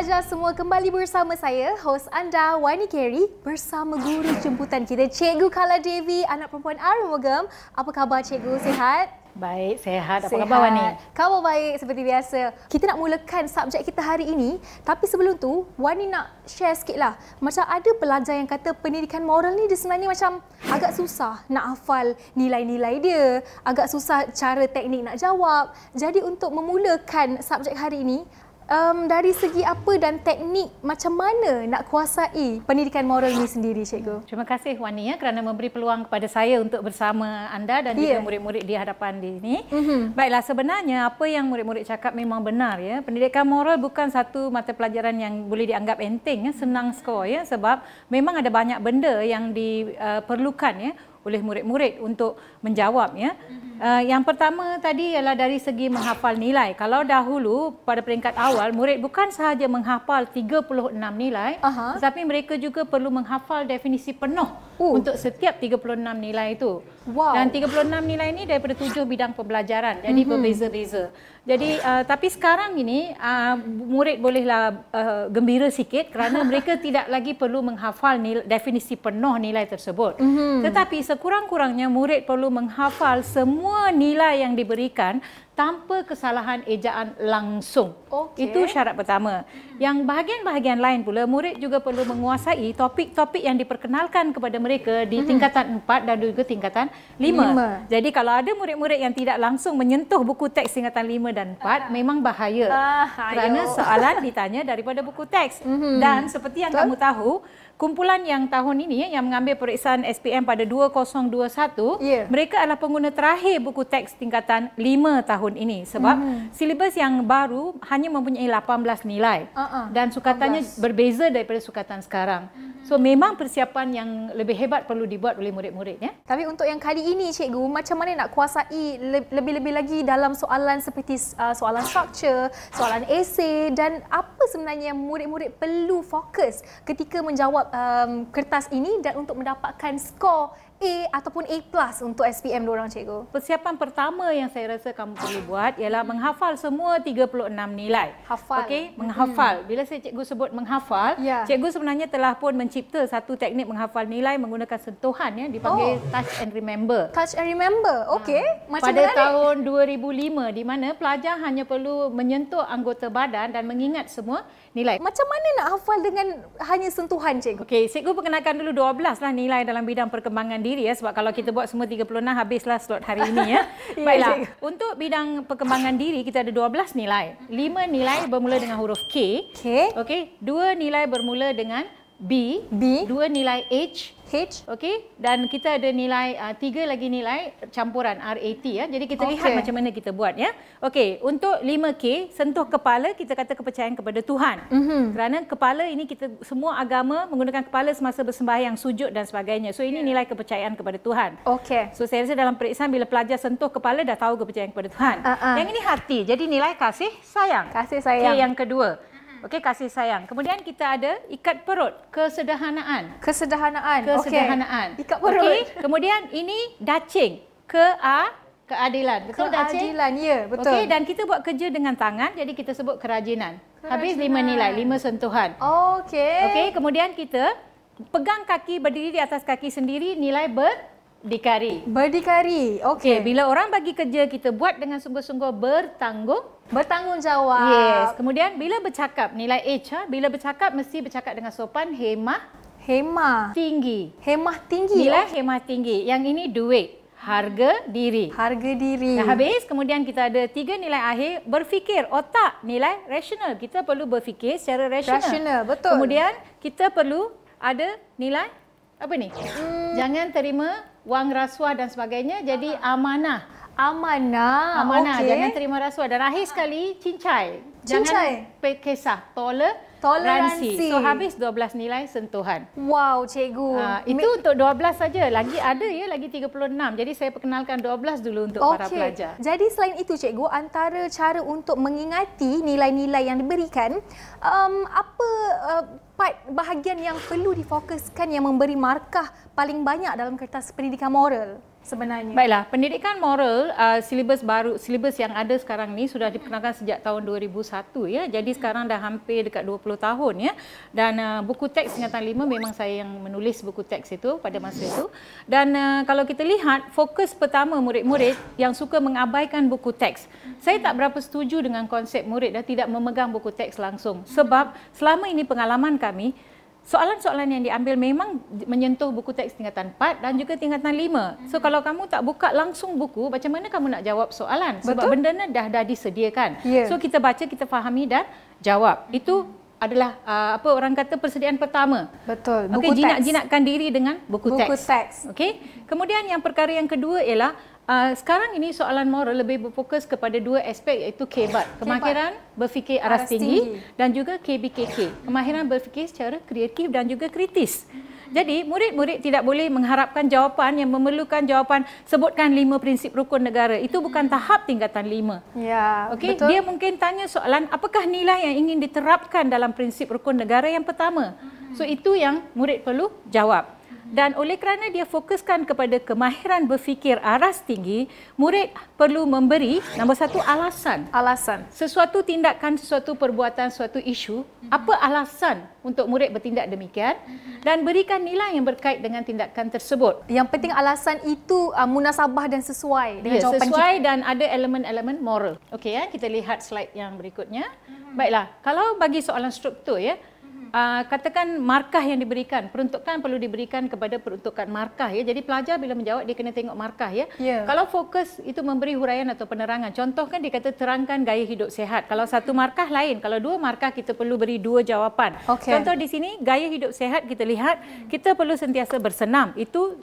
pelajar semua kembali bersama saya, host anda Wani Carey bersama guru jemputan kita, Cikgu Kala Devi, anak perempuan Arumogam. Apa khabar Cikgu? Sihat? Baik, sehat. Apa khabar Wani? Khabar baik seperti biasa. Kita nak mulakan subjek kita hari ini. Tapi sebelum tu, Wani nak share lah. Macam ada pelajar yang kata pendidikan moral ni dia sebenarnya macam agak susah nak hafal nilai-nilai dia. Agak susah cara teknik nak jawab. Jadi untuk memulakan subjek hari ini, um, dari segi apa dan teknik macam mana nak kuasai pendidikan moral ni sendiri cikgu? Terima kasih Wani ya kerana memberi peluang kepada saya untuk bersama anda dan yeah. juga ya. murid-murid di hadapan di sini. Mm-hmm. Baiklah sebenarnya apa yang murid-murid cakap memang benar ya. Pendidikan moral bukan satu mata pelajaran yang boleh dianggap enteng ya, senang skor ya sebab memang ada banyak benda yang diperlukan eh, ya oleh murid-murid untuk menjawab ya. Uh, yang pertama tadi ialah dari segi menghafal nilai. Kalau dahulu pada peringkat awal murid bukan sahaja menghafal 36 nilai uh-huh. tetapi mereka juga perlu menghafal definisi penuh uh. untuk setiap 36 nilai itu. Wow. Dan 36 nilai ini daripada tujuh bidang pembelajaran. Jadi mm-hmm. berbeza-beza. Jadi uh, tapi sekarang ini uh, murid bolehlah uh, gembira sikit kerana mereka tidak lagi perlu menghafal nil- definisi penuh nilai tersebut. Mm-hmm. Tetapi sekurang-kurangnya murid perlu menghafal semua nilai yang diberikan tanpa kesalahan ejaan langsung. Okay. Itu syarat pertama. Yang bahagian-bahagian lain pula, murid juga perlu menguasai topik-topik yang diperkenalkan kepada mereka di mhm. tingkatan 4 dan juga tingkatan 5. 5. Jadi kalau ada murid-murid yang tidak langsung menyentuh buku teks tingkatan 5 dan 4, uh. Ah. memang bahaya. Uh, kerana soalan ditanya daripada buku teks. Mm-hmm. Dan seperti yang Betul? kamu tahu, kumpulan yang tahun ini eh, yang mengambil periksaan SPM pada 2021, yeah. mereka adalah pengguna terakhir buku teks tingkatan 5 tahun ini sebab mm. silibus yang baru hanya mempunyai 18 nilai uh-uh. dan sukatannya 18. berbeza daripada sukatan sekarang. Mhm. So memang persiapan yang lebih hebat perlu dibuat oleh murid-murid ya. Tapi untuk yang kali ini cikgu, macam mana nak kuasai lebih-lebih lagi dalam soalan seperti uh, soalan structure, soalan esei dan apa sebenarnya yang murid-murid perlu fokus ketika menjawab um, kertas ini dan untuk mendapatkan skor A ataupun A plus untuk SPM orang cikgu? Persiapan pertama yang saya rasa kamu perlu buat ialah mm-hmm. menghafal semua 36 nilai. Hafal. Okey, menghafal. Hmm. Bila saya cikgu sebut menghafal, ya. cikgu sebenarnya telah pun mencipta satu teknik menghafal nilai menggunakan sentuhan ya, dipanggil oh. touch and remember. Touch and remember, okey. Ha. Macam Pada menarik. tahun 2005 di mana pelajar hanya perlu menyentuh anggota badan dan mengingat semua nilai. Macam mana nak hafal dengan hanya sentuhan cikgu? Okey, cikgu perkenalkan dulu 12 lah nilai dalam bidang perkembangan diri ya sebab kalau kita buat semua 36 habislah slot hari ini ya. Baiklah. Ya, untuk bidang perkembangan diri kita ada 12 nilai. 5 nilai bermula dengan huruf K. Okey. Okey, 2 nilai bermula dengan B, B, dua nilai H, H okey dan kita ada nilai uh, tiga lagi nilai campuran RAT ya. Jadi kita okay. lihat macam mana kita buat ya. Okay, untuk 5K sentuh kepala kita kata kepercayaan kepada Tuhan. Mm-hmm. Kerana kepala ini kita semua agama menggunakan kepala semasa bersembahyang, sujud dan sebagainya. So ini ya. nilai kepercayaan kepada Tuhan. Okay. So saya rasa dalam periksa bila pelajar sentuh kepala dah tahu kepercayaan kepada Tuhan. Uh-uh. Yang ini hati. Jadi nilai kasih sayang. Kasih sayang. Okay, yang kedua, Okey, kasih sayang. Kemudian kita ada ikat perut, kesederhanaan. Kesederhanaan. Kesederhanaan. Okay. Ikat perut. Okey. Kemudian ini dacing, ke a keadilan. Betul keadilan. dacing? Keadilan, ya, betul. Okey, dan kita buat kerja dengan tangan, jadi kita sebut kerajinan. kerajinan. Habis lima nilai, lima sentuhan. Okey. Okey, kemudian kita pegang kaki berdiri di atas kaki sendiri nilai ber Berdikari. Berdikari. Okey. Okay, bila orang bagi kerja kita buat dengan sungguh-sungguh bertanggung bertanggungjawab. Yes. Kemudian bila bercakap nilai H ha? bila bercakap mesti bercakap dengan sopan, hemah, hemah tinggi. Hemah tinggi. Nilai okay. hemah tinggi. Yang ini duit, harga diri. Harga diri. Dah habis kemudian kita ada tiga nilai akhir berfikir otak, nilai rasional. Kita perlu berfikir secara rasional. Rasional, betul. Kemudian kita perlu ada nilai apa ni? Hmm. Jangan terima wang rasuah dan sebagainya. Jadi amanah. Amanah. Amanah. Okay. Jangan terima rasuah. Dan akhir sekali, cincai. cincai. Jangan kisah. Tola. Toleransi. Ransi. So habis 12 nilai sentuhan. Wow, cikgu. Uh, itu Mi- untuk 12 saja. Lagi ada ya, lagi 36. Jadi saya perkenalkan 12 dulu untuk okay. para pelajar. Jadi selain itu cikgu, antara cara untuk mengingati nilai-nilai yang diberikan, um, apa uh, empat bahagian yang perlu difokuskan yang memberi markah paling banyak dalam kertas pendidikan moral sebenarnya. Baiklah, pendidikan moral uh, silibus baru silibus yang ada sekarang ni sudah diperkenalkan sejak tahun 2001 ya. Jadi sekarang dah hampir dekat 20 tahun ya. Dan uh, buku teks ingatan 5 memang saya yang menulis buku teks itu pada masa itu. Dan uh, kalau kita lihat fokus pertama murid-murid yang suka mengabaikan buku teks. Saya tak berapa setuju dengan konsep murid dah tidak memegang buku teks langsung sebab selama ini pengalaman kami kami, soalan-soalan yang diambil memang menyentuh buku teks tingkatan 4 dan juga tingkatan 5. So hmm. kalau kamu tak buka langsung buku, macam mana kamu nak jawab soalan? Sebab Betul? benda ni dah dah disediakan. Yeah. So kita baca, kita fahami dan jawab. Hmm. Itu adalah uh, apa orang kata persediaan pertama. Betul. Buku okay, jinak, teks. jinakkan diri dengan buku, buku teks. teks. Okey. Kemudian yang perkara yang kedua ialah Uh, sekarang ini soalan moral lebih berfokus kepada dua aspek iaitu kebat, kemahiran berfikir aras tinggi dan juga KBKK, kemahiran berfikir secara kreatif dan juga kritis. Jadi murid-murid tidak boleh mengharapkan jawapan yang memerlukan jawapan sebutkan lima prinsip rukun negara. Itu bukan hmm. tahap tingkatan lima. Ya, okay? betul. Dia mungkin tanya soalan apakah nilai yang ingin diterapkan dalam prinsip rukun negara yang pertama. So hmm. itu yang murid perlu jawab dan oleh kerana dia fokuskan kepada kemahiran berfikir aras tinggi, murid perlu memberi nombor satu alasan. Alasan. Sesuatu tindakan, sesuatu perbuatan, sesuatu isu, mm-hmm. apa alasan untuk murid bertindak demikian mm-hmm. dan berikan nilai yang berkait dengan tindakan tersebut. Yang penting alasan itu uh, munasabah dan sesuai dengan yeah, jawapan Sesuai kita. dan ada elemen-elemen moral. Okey ya, kita lihat slide yang berikutnya. Mm-hmm. Baiklah, kalau bagi soalan struktur ya, uh, katakan markah yang diberikan peruntukan perlu diberikan kepada peruntukan markah ya jadi pelajar bila menjawab dia kena tengok markah ya yeah. kalau fokus itu memberi huraian atau penerangan contoh kan dia kata terangkan gaya hidup sehat kalau satu markah lain kalau dua markah kita perlu beri dua jawapan okay. contoh di sini gaya hidup sehat kita lihat kita perlu sentiasa bersenam itu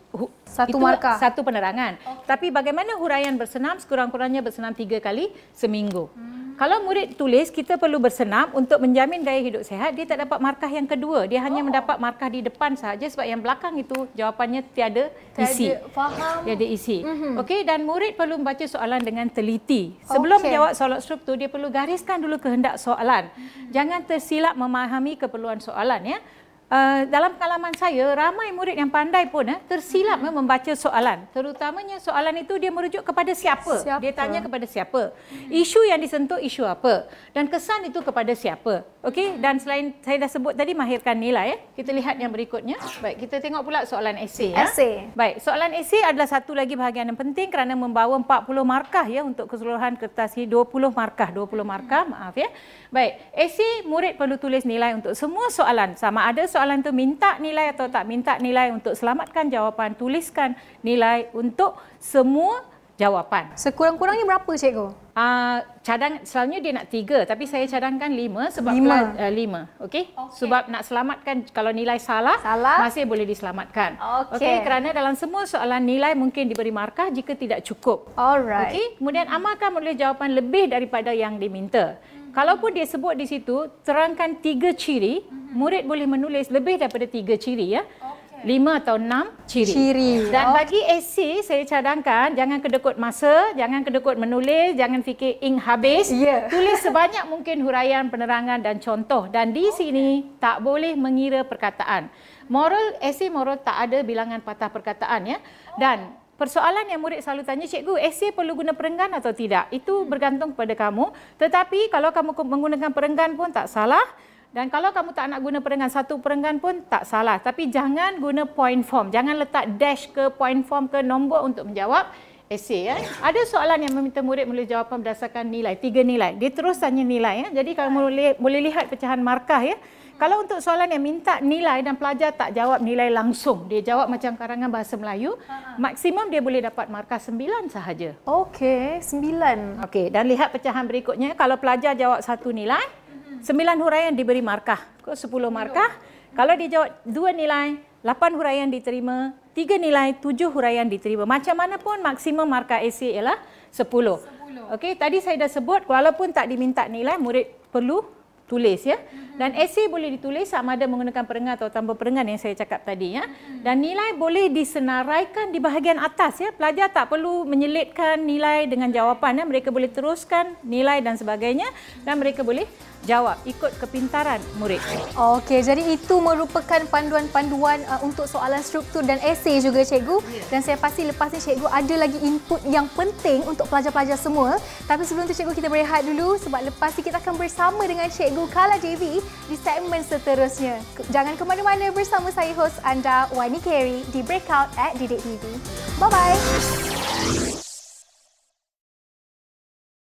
satu itu markah satu penerangan okay. tapi bagaimana huraian bersenam sekurang-kurangnya bersenam tiga kali seminggu hmm. Kalau murid tulis, kita perlu bersenam untuk menjamin gaya hidup sehat. Dia tak dapat markah yang kedua. Dia hanya oh. mendapat markah di depan sahaja sebab yang belakang itu jawapannya tiada isi. Tiada faham. Tiada isi. Mm-hmm. Okey, dan murid perlu membaca soalan dengan teliti. Sebelum okay. menjawab soalan struktur, dia perlu gariskan dulu kehendak soalan. Mm-hmm. Jangan tersilap memahami keperluan soalan. ya. Eh, dalam pengalaman saya, ramai murid yang pandai pun eh, tersilap hmm membaca soalan. Terutamanya soalan itu dia merujuk kepada siapa. siapa? Dia tanya kepada siapa. Mm-hmm. Isu yang disentuh isu apa? Dan kesan itu kepada siapa? Okey, mm-hmm. dan selain saya dah sebut tadi mahirkan nilai. Eh. Kita mm-hmm. lihat yang berikutnya. Baik, kita tengok pula soalan esay. Ya. Esay. Baik, soalan esay adalah satu lagi bahagian yang penting kerana membawa 40 markah ya untuk keseluruhan kertas ini 20 markah, 20 markah, maaf ya. Baik, esay murid perlu tulis nilai untuk semua soalan sama ada soalan soalan tu minta nilai atau tak minta nilai untuk selamatkan jawapan tuliskan nilai untuk semua jawapan. Sekurang-kurangnya berapa cikgu? Uh, cadang selalunya dia nak tiga tapi saya cadangkan lima sebab lima. Pelan, uh, eh, lima. Okay? okay? Sebab nak selamatkan kalau nilai salah, salah. masih boleh diselamatkan. Okey, okay. kerana dalam semua soalan nilai mungkin diberi markah jika tidak cukup. Alright. Okay? Kemudian amalkan boleh jawapan lebih daripada yang diminta. Kalau pun dia sebut di situ terangkan tiga ciri, mhm. murid boleh menulis lebih daripada tiga ciri ya. Lima atau enam ciri. ciri. Dan bagi AC, saya cadangkan jangan kedekut masa, jangan kedekut menulis, jangan fikir ing habis. Yeah. Tulis sebanyak mungkin huraian, penerangan dan contoh. Dan di okay. sini, tak boleh mengira perkataan. Moral, AC moral tak ada bilangan patah perkataan. ya. Dan Persoalan yang murid selalu tanya, cikgu, esay perlu guna perenggan atau tidak? Itu hmm. bergantung kepada kamu. Tetapi kalau kamu menggunakan perenggan pun tak salah. Dan kalau kamu tak nak guna perenggan, satu perenggan pun tak salah. Tapi jangan guna point form. Jangan letak dash ke point form ke nombor untuk menjawab esay. Ya? Ada soalan yang meminta murid mula jawapan berdasarkan nilai. Tiga nilai. Dia terus tanya nilai. Ya? Jadi kalau boleh, boleh lihat pecahan markah. Ya? Kalau untuk soalan yang minta nilai dan pelajar tak jawab nilai langsung, dia jawab macam karangan bahasa Melayu, ha maksimum dia boleh dapat markah sembilan sahaja. Okey, sembilan. Okey, dan lihat pecahan berikutnya. Kalau pelajar jawab satu nilai, 9 mm-hmm. huraian diberi markah. Kau sepuluh markah. Kalau dia jawab dua nilai, 8 huraian diterima. Tiga nilai, tujuh huraian diterima. Macam mana pun maksimum markah AC ialah sepuluh. Okey, tadi saya dah sebut walaupun tak diminta nilai, murid perlu tulis ya. Dan esei boleh ditulis sama ada menggunakan perengah atau tanpa perengah yang saya cakap tadi ya. Dan nilai boleh disenaraikan di bahagian atas ya. Pelajar tak perlu menyelitkan nilai dengan jawapan ya. Mereka boleh teruskan nilai dan sebagainya dan mereka boleh jawab ikut kepintaran murid. Okey, jadi itu merupakan panduan-panduan uh, untuk soalan struktur dan esei juga cikgu. Yeah. Dan saya pasti lepas ni cikgu ada lagi input yang penting untuk pelajar-pelajar semua. Tapi sebelum tu cikgu kita berehat dulu sebab lepas ni kita akan bersama dengan cikgu Cikgu Kala Devi di segmen seterusnya. Jangan ke mana-mana bersama saya host anda Wani Carey di Breakout at Didik TV. Bye-bye.